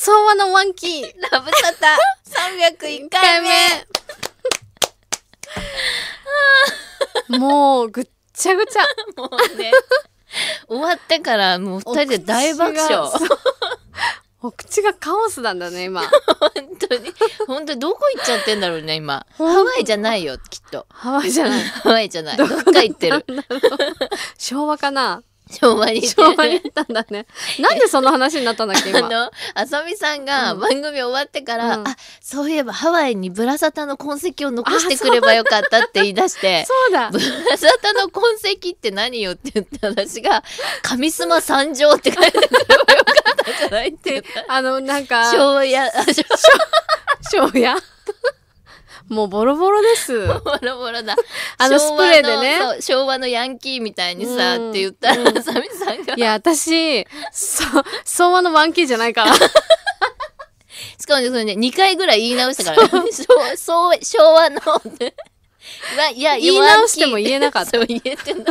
相和のワンキー。ラブサタ301 回目。もうぐっちゃぐちゃ。もうね。終わってからもう二人で大爆笑。お口がカオスなんだね、今。本当に。本当にどこ行っちゃってんだろうね、今。ハワイじゃないよ、きっと。ハワイじゃない。ハワイじゃない。どっか行ってる。昭和かな昭和に昭和に行ったんだね。なんでその話になったんだっけ、今。あの、あさみさんが番組終わってから、うん、あ、そういえばハワイにブラサタの痕跡を残してくればよかったって言い出して、そうだ。ブラサタの痕跡って何よって言った私が、スマ参上って書いてくればよかったじゃないって。あの、なんか、昭和、昭和、昭和 もうボロボロです。ボロボロだ。あのスプレーでね。昭和のヤンキーみたいにさ、うん、って言ったら、うん、サミさんが。いや、私、そ、昭和のワンキーじゃないから。しかもそれね、2回ぐらい言い直したから、ね、昭和の、いや、言い直しても言えなかった。そう、言えての。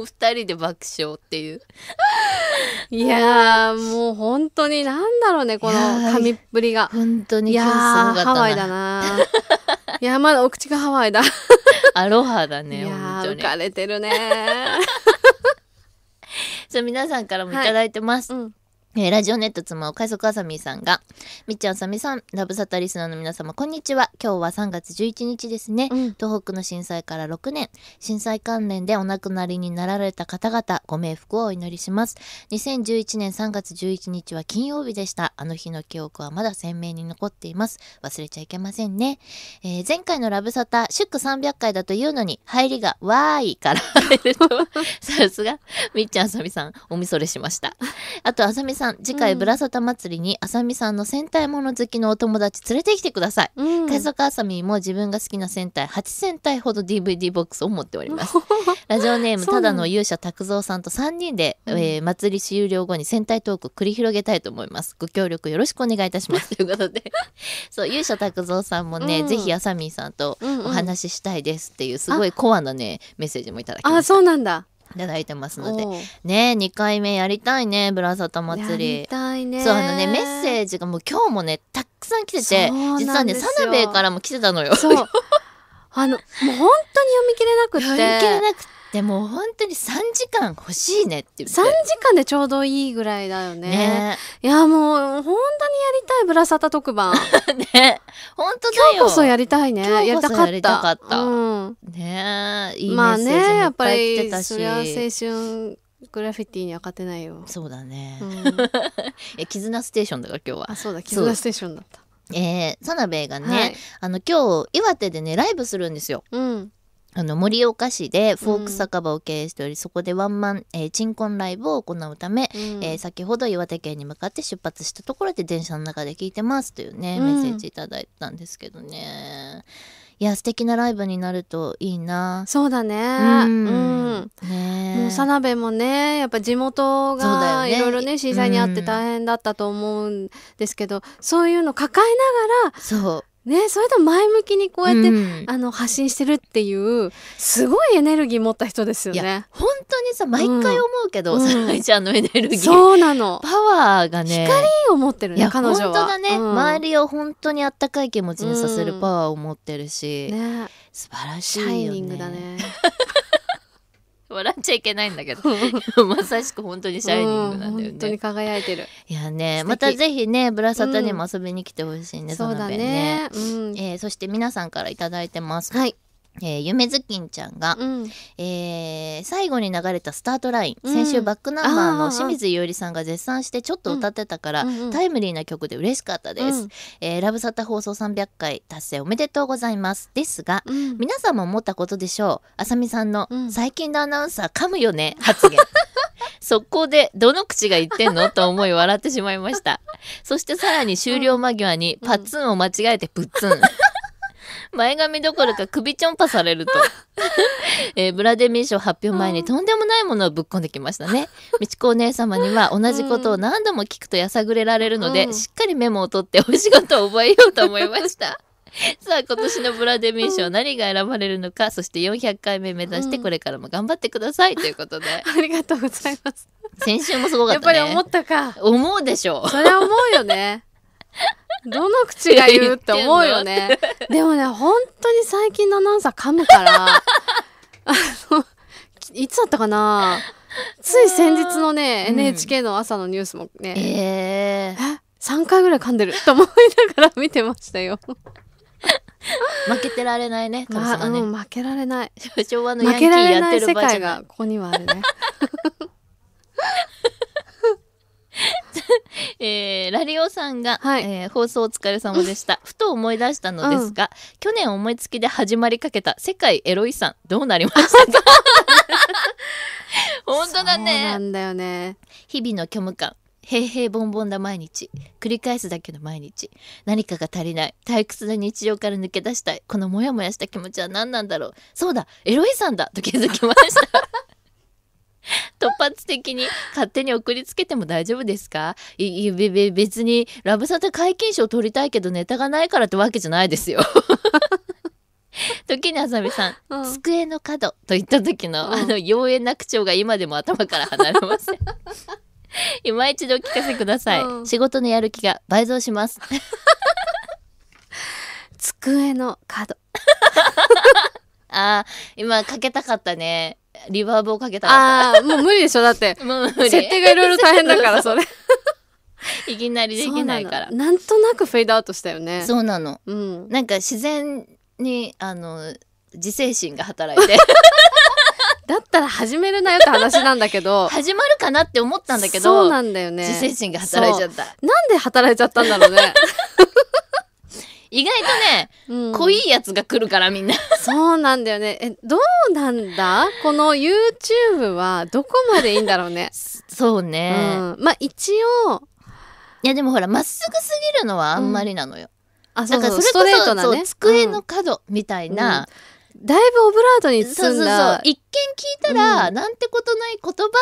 お二人で爆笑っていう。いやー、もう本当になんだろうね、この紙っぷりが。本当にいやー、ハワイだな いや、まだお口がハワイだ。アロハだね、いやー、浮かれてるね。じゃ皆さんからもいただいてます。はいうんえー、ラジオネットつまを快速あさみさんが、みっちゃんあさみさん、ラブサタリスナーの皆様、こんにちは。今日は3月11日ですね、うん、東北の震災から6年、震災関連でお亡くなりになられた方々、ご冥福をお祈りします。2011年3月11日は金曜日でした。あの日の記憶はまだ鮮明に残っています。忘れちゃいけませんね。えー、前回のラブサタ、祝300回だというのに、入りが、わーいから入ると、さすが、みっちゃんあさみさん、おみそれしました。あと、あさみさんさん、次回、ぶらさた祭りに、あさみさんの戦隊もの好きのお友達連れてきてください。うん、海賊あさみも自分が好きな戦隊8戦隊ほど DVD ボックスを持っております。ラジオネーム、ただの勇者拓三さんと3人で、えー、祭り終了後に戦隊トーク繰り広げたいと思います。ご協力よろしくお願いいたします。ということで、そう、勇者拓三さんもね、うん、ぜひあさみさんとお話ししたいですっていう、すごいコアなね、メッセージもいただきました。あ、そうなんだ。いただいてますので。ね二回目やりたいね、ブラザタ祭り。やりたいね。そう、あのね、メッセージがもう今日もね、たくさん来てて、実はね、サナベからも来てたのよ。そう。あの、もう本当に読み切れなくて。読み切れなくて。でも本当に3時間欲しいねって言って3時間でちょうどいいぐらいだよね、ね、いやもう本当にやりたいブラサタ特番 ね本当だよ今日こそやりたいねやりたかったうんねいいメッセージもいっぱい来てたし、まあね、やっぱりそ青春グラフィティには勝てないよそうだね、うん、え絆ステーションだから今日はあそうだ絆ステーションだったえー、サナベイがね、はい、あの今日岩手でねライブするんですよ、うん、あの、盛岡市でフォーク酒場を経営しており、うん、そこでワンマン、えー、鎮魂ライブを行うため、うん、えー、先ほど岩手県に向かって出発したところで電車の中で聞いてますというね、メッセージいただいたんですけどね。いや、素敵なライブになるといいな。そうだね。うん。うん、ねもう、田辺もね、やっぱ地元が、いろいろね、震災にあって大変だったと思うんですけど、そういうの抱えながら、そう。ね、それと前向きにこうやって、うん、あの発信してるっていうすごいエネルギー持った人ですよね。本当にさ毎回思うけど、うん、さらちゃんのエネルギー、そうなのパワーがね光を持ってるね彼女は。本当だね、うん、周りを本当にあったかい気持ちにさせるパワーを持ってるし、ね、素晴らしいよね。シャイニングだね笑っちゃいけないんだけど まさしく本当にシャイニングなんだよね、うん、本当に輝いてるいやねまたぜひねブラサタにも遊びに来てほしいね、うん、そのねね、うん、えー、そして皆さんから頂いてますはいえー、夢ずきんちゃんが、うん、えー、最後に流れたスタートライン、うん、先週バックナンバーの清水ゆ里りさんが絶賛してちょっと歌ってたから、うん、タイムリーな曲で嬉しかったです、うん、えー、ラブサタ放送300回達成おめでとうございますですが、皆さんも思ったことでしょうあさみさんの、最近のアナウンサー噛むよね発言速攻 でどの口が言ってんのと思い笑ってしまいましたそしてさらに終了間際にパッツンを間違えてプッツン 前髪どころか首ちょんぱされると、えー、ブラデミー賞発表前にとんでもないものをぶっ込んできましたね美智子お姉様には同じことを何度も聞くとやさぐれられるので、うん、しっかりメモを取ってお仕事を覚えようと思いました さあ今年のブラデミー賞何が選ばれるのか、そして400回目目指してこれからも頑張ってください、ということでありがとうございます先週もすごかったねやっぱり思ったか思うでしょうそれは思うよねどの口が言うって思うよね。でもね、本当に最近のアナウンサー噛むから、あの、いつだったかなつい先日のね、うん、NHK の朝のニュースもね、えー、3回ぐらい噛んでると思いながら見てましたよ。負けてられないね、カさんね、まあ、負けられない。昭和のヤンキーやってる場ない。負けられない世界がここにはあるね。えー、ラリオさんが、はい、えー、放送お疲れ様でした。ふと思い出したのですが、うん、去年思いつきで始まりかけた世界エロ遺産、どうなりましたか 本当だね。なんだよね。日々の虚無感。平平ぼんな毎日繰り返すだけの毎日何かが足りない退屈な日常から抜け出したいこのモヤモヤした気持ちは何なんだろうそうだエロいさんだと気づきました突発的に勝手に送りつけても大丈夫ですかいいべ別にラブサタ解禁賞取りたいけどネタがないからってわけじゃないですよ。時にあさみさん、うん、机の角と言った時の、うん、あの妖艶な口調が今でも頭から離れません。今一度お聞かせください、うん、仕事のやる気が倍増します。机の角。ああ、今かけたかったね。リバーブをかけたかった。ああ、もう無理でしょだって。もう無理。設定がいろいろ大変だから、それ。いきなりできないからなんとなくフェードアウトしたよね。そうなの。うん。なんか自然に、あの、自制心が働いて。だったら始めるなよって話なんだけど。始まるかなって思ったんだけど。そうなんだよね。自制心が働いちゃった。なんで働いちゃったんだろうね。意外とね、うん、濃いやつが来るからみんなそうなんだよねえどうなんだこの YouTube はどこまでいいんだろうね そうね、うん、まあ一応いやでもほらまっすぐすぎるのはあんまりなのよ、うんあ、そうそうだからそれこそ、ストレートなね、机の角みたいな、うん、だいぶオブラートに包んだそうそうそう一見聞いたら、うんなんてことない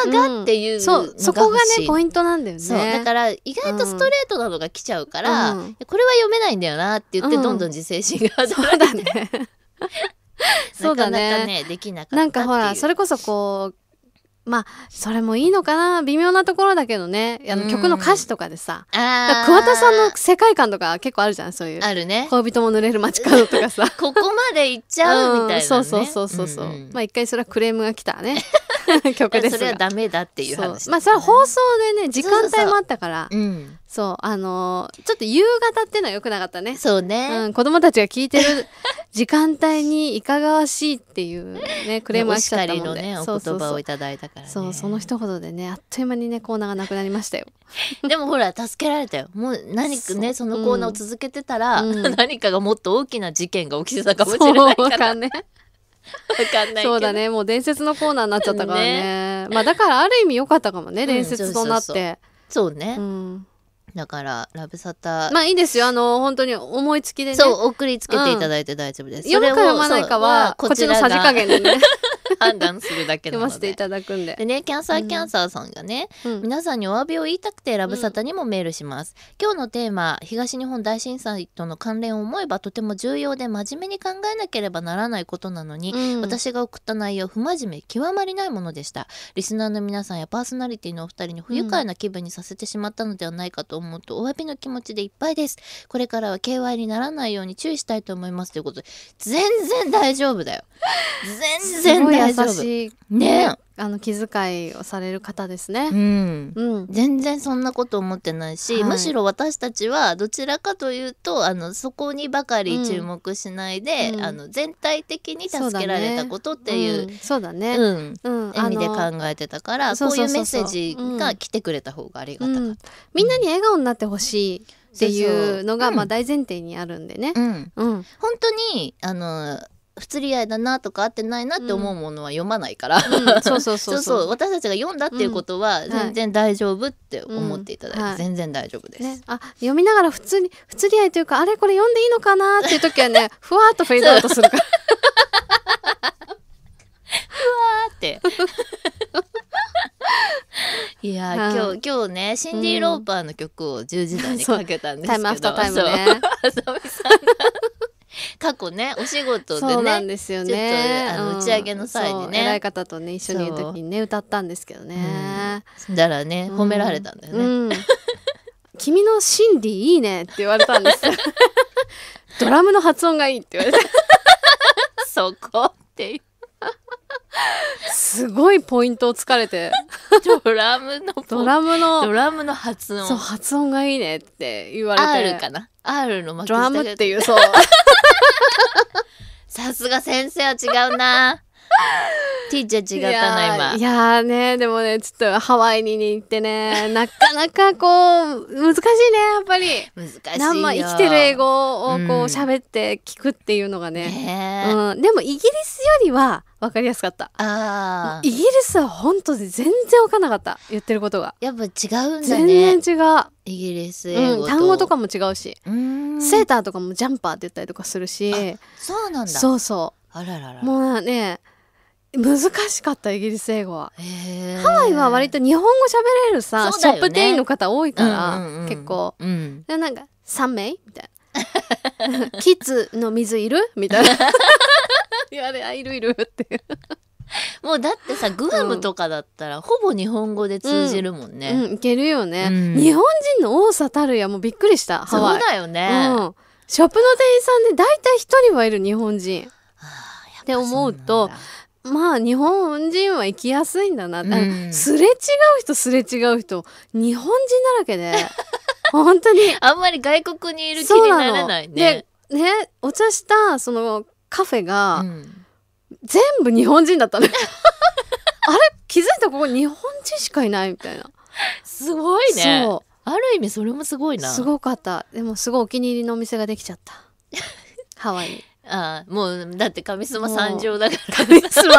言葉がっていうのがそ欲しい、うそこがねポイントなんだよねそうだから意外とストレートなのが来ちゃうから、うんこれは読めないんだよなって言ってうんどんどん自制心がそうだねなかなかねできなかったっていうなんかほらそれこそこうまあ、それもいいのかな微妙なところだけどね。あの、曲の歌詞とかでさ。ああ。桑田さんの世界観とか結構あるじゃん、そういう。あるね。恋人も濡れる街角とかさ。ここまで行っちゃうみたいな、ねうん、そうそうそうそう。うんうん、まあ、一回それはクレームが来たね。曲ですそれはダメだっていう話、ね、まあそれは放送でね時間帯もあったからそうあのー、ちょっと夕方っていうのはよくなかったねそうね、うん、子供たちが聞いてる 時間帯にいかがわしいっていうねクレームがちゃったので、ね、お言葉をいただいたから、ね、そうその一言でねあっという間にねコーナーがなくなりましたよ でもほら助けられたよもう何かねそのコーナーを続けてたら、うん、何かがもっと大きな事件が起きてたかもしれないから、ねかんないそうだねもう伝説のコーナーになっちゃったからねまあだからある意味良かったかもね伝説となって、うん、そうね、うんだから、ラブサタ。まあいいですよ。あの、本当に思いつきでね。そう、送りつけていただいて大丈夫です。うん、読むか読まないかは、こっちのさじ加減でね。判断するだけなので。読ませていただくんで。でね、キャンサーキャンサーさんがね、うん、皆さんにお詫びを言いたくてラブサタにもメールします。うん、今日のテーマ、東日本大震災との関連を思えばとても重要で真面目に考えなければならないことなのに、うん、私が送った内容、不真面目、極まりないものでした。リスナーの皆さんやパーソナリティのお二人に不愉快な気分にさせてしまったのではないかと思うと、お詫びの気持ちでいっぱいです。これからは KY にならないように注意したいと思いますということで、全然大丈夫だよ。全然大優しいねあの気遣いをされる方ですね、うん、うん、全然そんなこと思ってないし、はい、むしろ私たちはどちらかというとあのそこにばかり注目しないで、うん、あの全体的に助けられたことっていうそうだね、うん意味で考えてたからこういうメッセージが来てくれた方がありがたかった、みんなに笑顔になってほしいっていうのがまあ大前提にあるんでね。うん、本当にあの不釣り合いだなとか合ってないなって思うものは読まないから、そうそうそうそう私たちが読んだっていうことは全然大丈夫って思っていただいて、はい、全然大丈夫です、ね、あ読みながら普通に不釣り合いというかあれこれ読んでいいのかなっていう時はねふわっとフェードアウトするからふわって。いや、はい、今日今日ねシンディ・ローパーの曲を10時台にかけたんですけど、うん、タイムアフタータイムね。過去ねお仕事でねそうなんですよねあの打ち上げの際にね、偉い方とね一緒にいる時にね歌ったんですけどね、うん、だからね褒められたんだよね、うんうん、君の心理いいねって言われたんです ドラムの発音がいいって言われてそこってすごいポイントをつかれてドラムのドラムのドラムの発音そう発音がいいねって言われてるかなあるの巻き下ドラムっていうそうさすが先生は違うな。ティーチャー違ったな、今。いやーね、でもね、ちょっとハワイに行ってね、なかなかこう、難しいね、やっぱり。難しい生きてる英語をこう喋って聞くっていうのがね。うん、でもイギリスよりは、わかりやすかった。ああ。イギリスは本当全然わかんなかった。言ってることが。やっぱ違うんだね。全然違う。イギリス英語、うん、単語とかも違うし。うセーターとかもジャンパーって言ったりとかするし。そうなんだ。そうそう。あららら。もうね、難しかったイギリス英語は、ハワイは割と日本語喋れるさ、ね、ショップ店員の方多いから、うんうんうん、結構、うん、でなんか「3名?」みたいな「キッズの水いる?」みたいな言わ れあいるいるっていう。もうだってさグアムとかだったら、ほぼ日本語で通じるもんね、うんうん、いけるよね、日本人の多さたるやもうびっくりしたハワイそうだよね、うん、ショップの店員さんで大体一人はいる日本人って思うとまあ日本人は行きやすいんだな、うん、すれ違う人すれ違う人日本人だらけで 本当にあんまり外国にいる気にならないね。でねお茶したそのカフェが、うん、全部日本人だったの あれ気づいたここ日本人しかいないみたいなすごいねそうある意味それもすごいなすごかったでもすごいお気に入りのお店ができちゃったハワイにああ、もう、だって神様三条だから。上妻。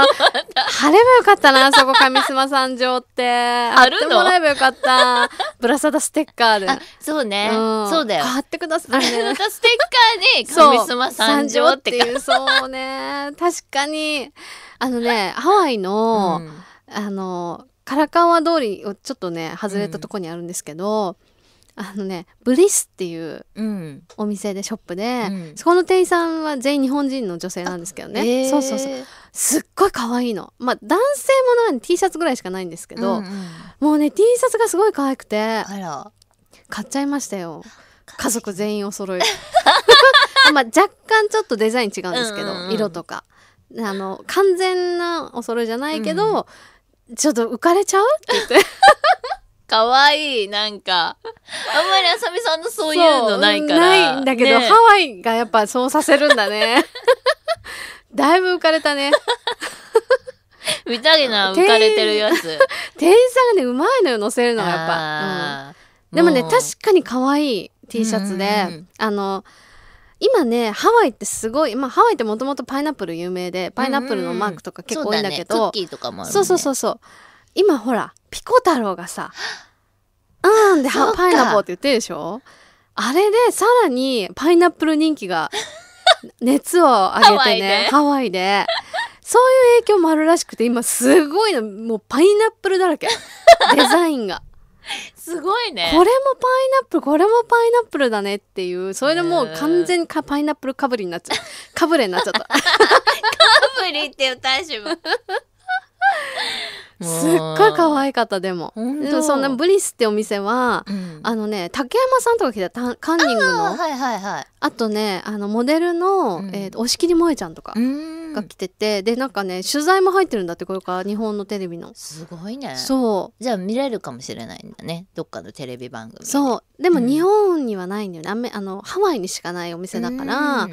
晴ればよかったな、あそこ神様三条って。あるの貼ってもらえばよかった。ブラサダステッカーで。そうね、うん、そうだよ。貼ってください、ね。ブラサステッカーに神様三条っていう。そうね。確かに。あのね、ハワイの、うん、あの、カラカンワ通りをちょっとね、外れたとこにあるんですけど、うんあのねブリスっていうお店でショップで、うん、そこの店員さんは全員日本人の女性なんですけどね、えー、そうそうそうすっごい可愛いのまあ男性ものは T シャツぐらいしかないんですけど、うんうん、もうね T シャツがすごい可愛くて買っちゃいましたよ家族全員お揃い まあ若干ちょっとデザイン違うんですけど、うんうん、色とかあの完全なお揃いじゃないけど、うん、ちょっと浮かれちゃうって言ってかわいい、なんか。あんまりあさみさんのそういうのないから。ないんだけど、ね、ハワイがやっぱそうさせるんだね。だいぶ浮かれたね。見たげな、浮かれてるやつ。店員さんがね、うまいのよ、乗せるのがやっぱ。うん、でもね、確かにかわいい T シャツで、うんうん、あの、今ねハワイってすごい、まあ、ハワイってもともとパイナップル有名でパイナップルのマークとか結構多いんだけど、うんうん、そう、ねね、そうそうそう今ほらピコ太郎がさ、うんで、パイナポーって言ってるでしょあれでさらにパイナップル人気が 熱を上げてね、ハワイで。そういう影響もあるらしくて、今すごいの、もうパイナップルだらけ。デザインが。すごいね。これもパイナップル、これもパイナップルだねっていう、それでもう完全にかパイナップルかぶりになっちゃた。かぶれになっちゃった。かぶりって歌うしも。すっごい可愛かったでもでもそんなブリスってお店は、うん、あのね竹山さんとか来てたカンニングのあ,、はいはいはい、あとねあのモデルの、うん、えー、押切萌ちゃんとかが来ててでなんかね取材も入ってるんだってこれから日本のテレビのすごいねそうじゃあ見れるかもしれないんだねどっかのテレビ番組そうでも日本にはないんだよね、うん、あのハワイにしかないお店だから。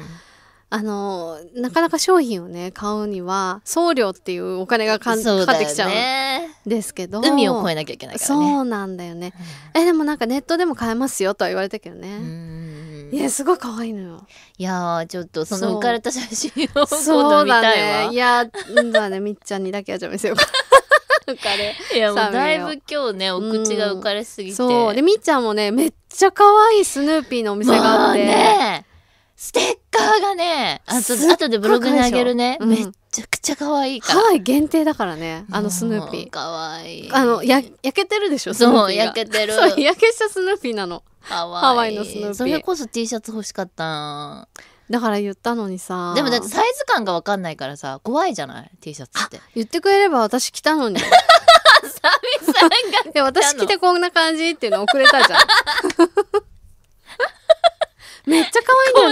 あの、なかなか商品をね、買うには、送料っていうお金がか,、かかってきちゃうんですけど。海を越えなきゃいけないからね。そうなんだよね。え、でもなんかネットでも買えますよとは言われたけどね。いや、すごい可愛いのよ。いやちょっとその浮かれた写真を 今度見たいわ。ね、いやー、だね、みっちゃんにだけはじゃ見せようか。浮かれ。いや、もうだいぶ今日ね、お口が浮かれすぎて。そう。で、みっちゃんもね、めっちゃ可愛いスヌーピーのお店があって。ねステッカーがね、あと、あとでブログにあげるね。めっちゃくちゃ可愛いから。ハワイ限定だからね、あのスヌーピー。可愛いあの、や、焼けてるでしょそう、焼けてる。そう、焼けしたスヌーピーなの。ハワイのスヌーピー。それこそ T シャツ欲しかっただから言ったのにさ。でもだってサイズ感がわかんないからさ、怖いじゃない ?T シャツって。言ってくれれば私着たのに。サ ミさんが。私着てこんな感じっていうの遅れたじゃん。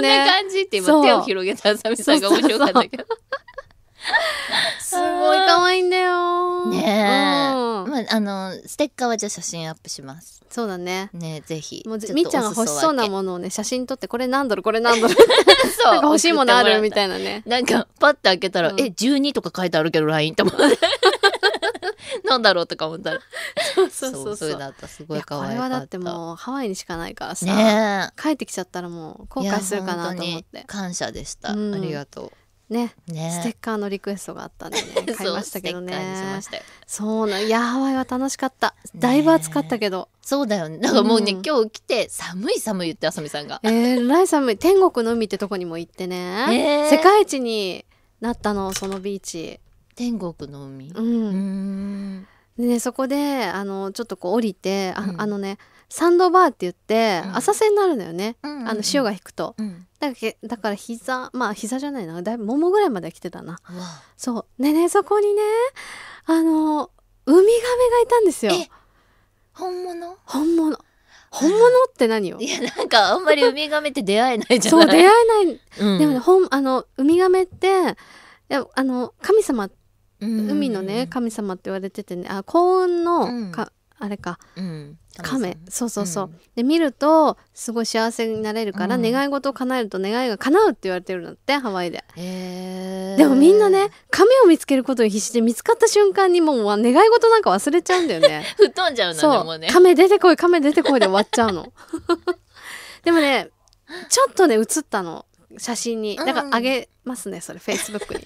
ね。んな感じって今手を広げたあささんが面白かったけど。すごい可愛いんだよ。ねえ。まあ、あの、ステッカーはじゃあ写真アップします。そうだね。ねぜひ。もうみちゃんが欲しそうなものをね、写真撮って、これ何ドル、これ何ドル。そう。欲しいものあるみたいなね。なんか、パッて開けたら、え、12とか書いてあるけど、LINE と思って。なんだろうとか思ったら そうそうそうそうだったすごい可愛かったこれはだってもうハワイにしかないからさ、ね、帰ってきちゃったらもう後悔するかなと思って感謝でした、ありがとうね、ね、ステッカーのリクエストがあったんでね 買いましたけどねそうないやハワイは楽しかっただいぶ暑かったけど、そうだよねなんかもうね、今日来て寒い寒い言ってあさみさんがえー、らい寒い天国の海ってとこにも行ってね、世界一になったのそのビーチ天国の海、うんでね、そこであのちょっとこう降りてあうん、あのねサンドバーって言って、浅瀬になるのよね、うんあの潮が引くと、うん、だからだから膝まあ膝じゃないなだいぶももぐらいまで来てたな、そうでねそこにねあのウミガメがいたんですよ本物本物本物って何よいやなんかあんまりウミガメって出会えないじゃないそう出会えない、でもねほんあのウミガメっていやあの神様って海のね神様って言われててねあ幸運のか、あれか、うん、亀そうそうそう、うん、で見るとすごい幸せになれるから、うん、願い事を叶えると願いが叶うって言われてるんだってハワイで、えー、でもみんなね亀を見つけることに必死で見つかった瞬間にもう願い事なんか忘れちゃうんだよね 吹っ飛んじゃうのそう、ね、亀出てこい亀出てこいで終わっちゃうの でもねちょっとね写ったの写真にだからあげますねそれフェイスブックに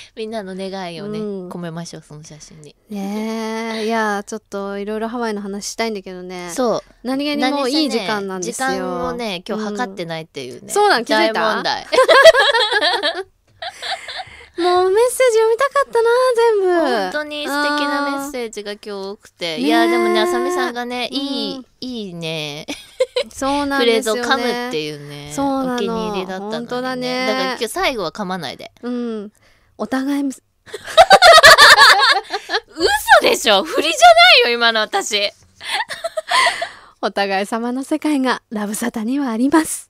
みんなの願いをね、うん、込めましょうその写真にねえ いやちょっといろいろハワイの話したいんだけどねそう何気にもいい時間なんですよ、ね、時間をね今日測ってないっていうね、うん、そうなん気づいた問題もうメッセージ読みたかったな全部本当に素敵なメッセージが今日多くていやでもねあさみさんがねいい、うん、いいねそうなんですよ、ね、フレーズを噛むっていうねそうお気に入りだったの、ね、本当だねだから今日最後は噛まないで、うん、お互い嘘でしょ振りじゃないよ、今の私。お互い様の世界がラブサタにはあります。